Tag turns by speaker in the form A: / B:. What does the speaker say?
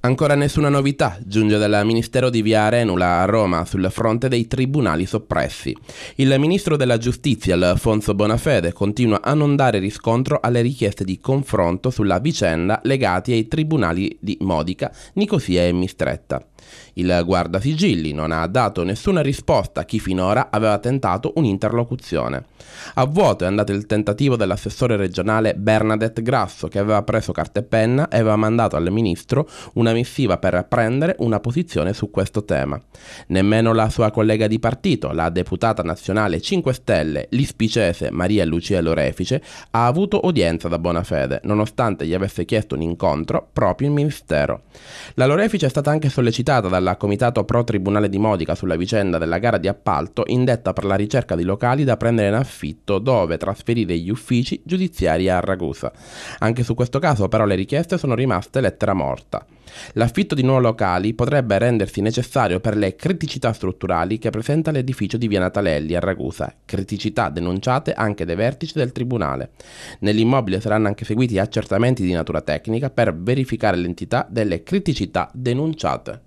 A: Ancora nessuna novità giunge dal Ministero di Via Arenula a Roma sul fronte dei tribunali soppressi. Il ministro della Giustizia, Alfonso Bonafede, continua a non dare riscontro alle richieste di confronto sulla vicenda legati ai tribunali di Modica, Nicosia e Mistretta. Il Guarda Sigilli non ha dato nessuna risposta a chi finora aveva tentato un'interlocuzione. A vuoto è andato il tentativo dell'assessore regionale Bernadette Grasso che aveva preso carta e penna e aveva mandato al ministro una missiva per prendere una posizione su questo tema. Nemmeno la sua collega di partito, la deputata nazionale 5 Stelle, l'ispicese Maria Lucia Lorefice, ha avuto udienza da buona fede, nonostante gli avesse chiesto un incontro proprio in ministero. La Lorefice è stata anche sollecitata dal Comitato Pro Tribunale di Modica sulla vicenda della gara di appalto indetta per la ricerca di locali da prendere in affitto dove trasferire gli uffici giudiziari a Ragusa. Anche su questo caso però le richieste sono rimaste lettera morta. L'affitto di nuovi locali potrebbe rendersi necessario per le criticità strutturali che presenta l'edificio di Via Natalelli a Ragusa, criticità denunciate anche dai vertici del Tribunale. Nell'immobile saranno anche seguiti accertamenti di natura tecnica per verificare l'entità delle criticità denunciate.